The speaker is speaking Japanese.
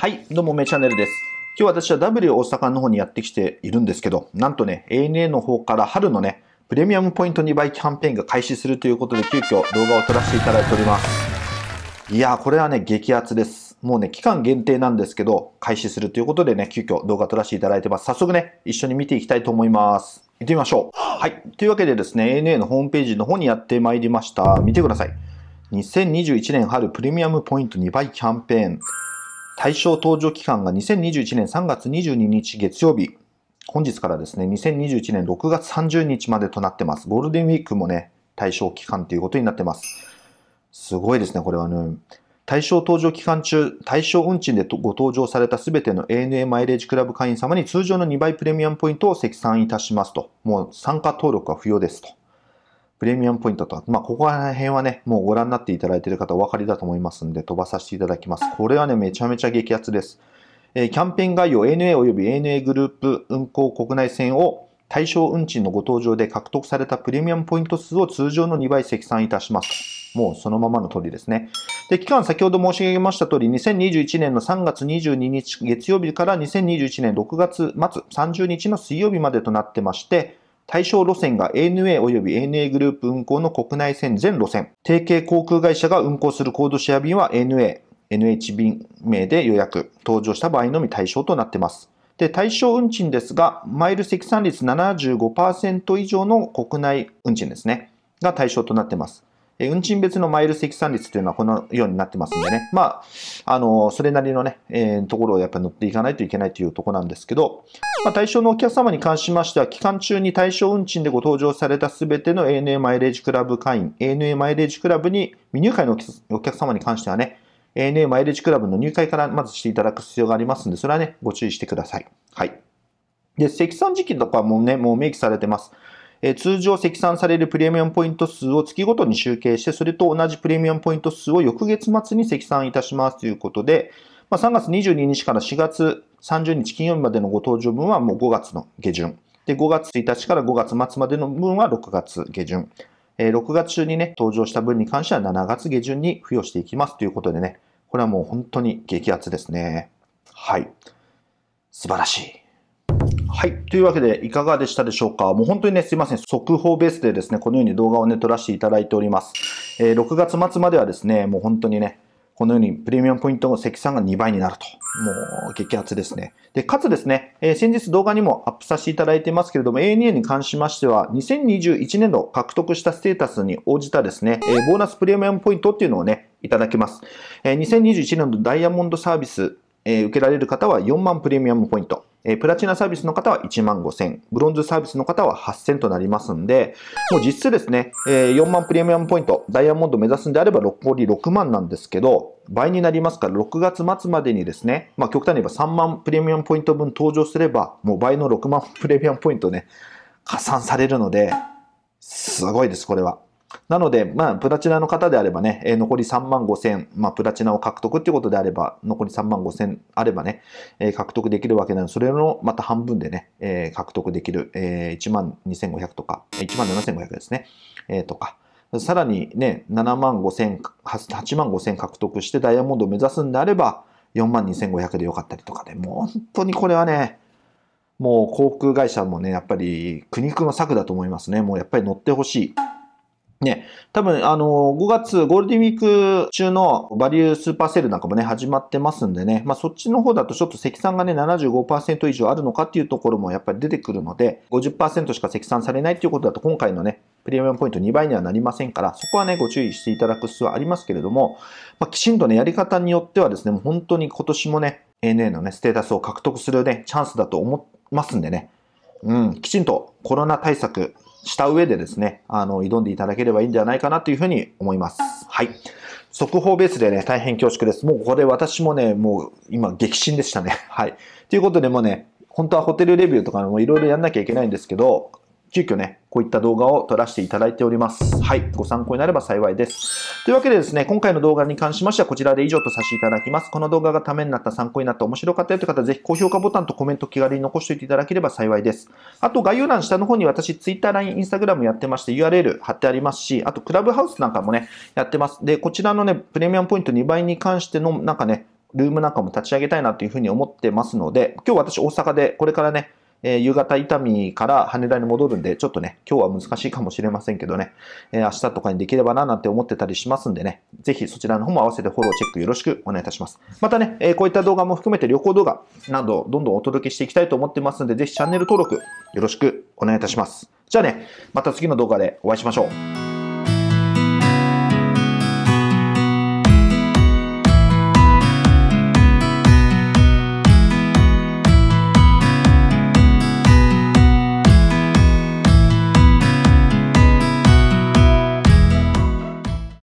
はい、どうも、めチャンネルです。今日私は W 大阪の方にやってきているんですけど、なんとね、ANA の方から春のね、プレミアムポイント2倍キャンペーンが開始するということで、急遽動画を撮らせていただいております。いやー、これはね、激アツです。もうね、期間限定なんですけど、開始するということでね、急遽動画撮らせていただいてます。早速ね、一緒に見ていきたいと思います。行ってみましょう。はい。というわけでですね、ANA のホームページの方にやってまいりました。見てください。2021年春プレミアムポイント2倍キャンペーン。対象搭乗期間が2021年3月22日月曜日、本日からですね、2021年6月30日までとなってます。ゴールデンウィークもね、対象期間ということになってます。すごいですね、これはね。対象搭乗期間中、対象運賃でご搭乗されたすべての ANA マイレージクラブ会員様に通常の2倍プレミアムポイントを積算いたしますと。もう参加登録は不要ですと。プレミアムポイントと、まあ、ここら辺はね、もうご覧になっていただいている方お分かりだと思いますんで、飛ばさせていただきます。これはね、めちゃめちゃ激アツです。えー、キャンペーン概要 ANA 及び ANA グループ運行国内線を対象運賃のご登場で獲得されたプレミアムポイント数を通常の2倍積算いたします。もうそのままの通りですね。で、期間、先ほど申し上げました通り、2021年の3月22日月曜日から2021年6月末30日の水曜日までとなってまして、対象路線が ANA 及び ANA グループ運行の国内線全路線。提携航空会社が運航するコードシェア便は ANA、NH 便名で予約、搭乗した場合のみ対象となっています。で、対象運賃ですが、マイル積算率75%以上の国内運賃ですね、が対象となっています。え運賃別のマイル積算率というのはこのようになってますんでね、まあ、あの、それなりのね、えー、ところをやっぱり乗っていかないといけないというとこなんですけど、まあ、対象のお客様に関しましては、期間中に対象運賃でご登場されたすべての ANA マイレージクラブ会員、ANA マイレージクラブに未入会のお客様に関してはね、ANA マイレージクラブの入会からまずしていただく必要がありますんで、それはね、ご注意してください。はい。で、積算時期とかもね、もう明記されてます。通常積算されるプレミアムポイント数を月ごとに集計して、それと同じプレミアムポイント数を翌月末に積算いたしますということで、まあ、3月22日から4月30日金曜日までのご登場分はもう5月の下旬。で、5月1日から5月末までの分は6月下旬。え6月中にね、登場した分に関しては7月下旬に付与していきますということでね、これはもう本当に激アツですね。はい。素晴らしい。はい。というわけで、いかがでしたでしょうかもう本当にね、すいません。速報ベースでですね、このように動画をね、撮らせていただいております。えー、6月末まではですね、もう本当にね、このようにプレミアムポイントの積算が2倍になると。もう激アツですね。で、かつですね、えー、先日動画にもアップさせていただいてますけれども、ANA に関しましては、2021年度獲得したステータスに応じたですね、えー、ボーナスプレミアムポイントっていうのをね、いただけます。えー、2021年度ダイヤモンドサービス、え受けられる方は4万プレミアムポイント。えプラチナサービスの方は1万5000、ブロンズサービスの方は8000となりますんで、もう実質ですね、え4万プレミアムポイント、ダイヤモンド目指すんであれば残り6万なんですけど、倍になりますから、6月末までにですね、まあ極端に言えば3万プレミアムポイント分登場すれば、もう倍の6万プレミアムポイントね、加算されるので、すごいです、これは。なので、まあ、プラチナの方であればね、えー、残り3万5千、まあ、プラチナを獲得っていうことであれば、残り3万5千あればね、えー、獲得できるわけなので、それのまた半分でね、えー、獲得できる、えー、1万2500とか、1万7500ですね、えー、とか、さらにね、7万5千、8万5千獲得してダイヤモンドを目指すんであれば、4万2500でよかったりとかで、ね、もう本当にこれはね、もう航空会社もね、やっぱり苦肉の策だと思いますね。もうやっぱり乗ってほしい。ね、多分、あの、5月ゴールデンウィーク中のバリュースーパーセールなんかもね、始まってますんでね、まあそっちの方だとちょっと積算がね、75%以上あるのかっていうところもやっぱり出てくるので、50%しか積算されないっていうことだと今回のね、プレミアムポイント2倍にはなりませんから、そこはね、ご注意していただく必要はありますけれども、まあ、きちんとね、やり方によってはですね、もう本当に今年もね、ANA のね、ステータスを獲得するね、チャンスだと思いますんでね、うん、きちんとコロナ対策、した上でですね、あの、挑んでいただければいいんじゃないかなというふうに思います。はい。速報ベースでね、大変恐縮です。もうこれ私もね、もう今激震でしたね。はい。ということでもうね、本当はホテルレビューとかもいろいろやんなきゃいけないんですけど、急遽ね、こういった動画を撮らせていただいております。はい。ご参考になれば幸いです。というわけでですね、今回の動画に関しましてはこちらで以上とさせていただきます。この動画がためになった、参考になった、面白かったよという方はぜひ高評価ボタンとコメント気軽に残しておいていただければ幸いです。あと概要欄下の方に私 Twitter、LINE、Instagram やってまして URL 貼ってありますし、あとクラブハウスなんかもね、やってます。で、こちらのね、プレミアムポイント2倍に関してのなんかね、ルームなんかも立ち上げたいなというふうに思ってますので、今日私大阪でこれからね、えー、夕方伊丹から羽田に戻るんで、ちょっとね、今日は難しいかもしれませんけどね、えー、明日とかにできればななんて思ってたりしますんでね、ぜひそちらの方も合わせてフォローチェックよろしくお願いいたします。またね、えー、こういった動画も含めて旅行動画などどんどんお届けしていきたいと思ってますんで、ぜひチャンネル登録よろしくお願いいたします。じゃあね、また次の動画でお会いしましょう。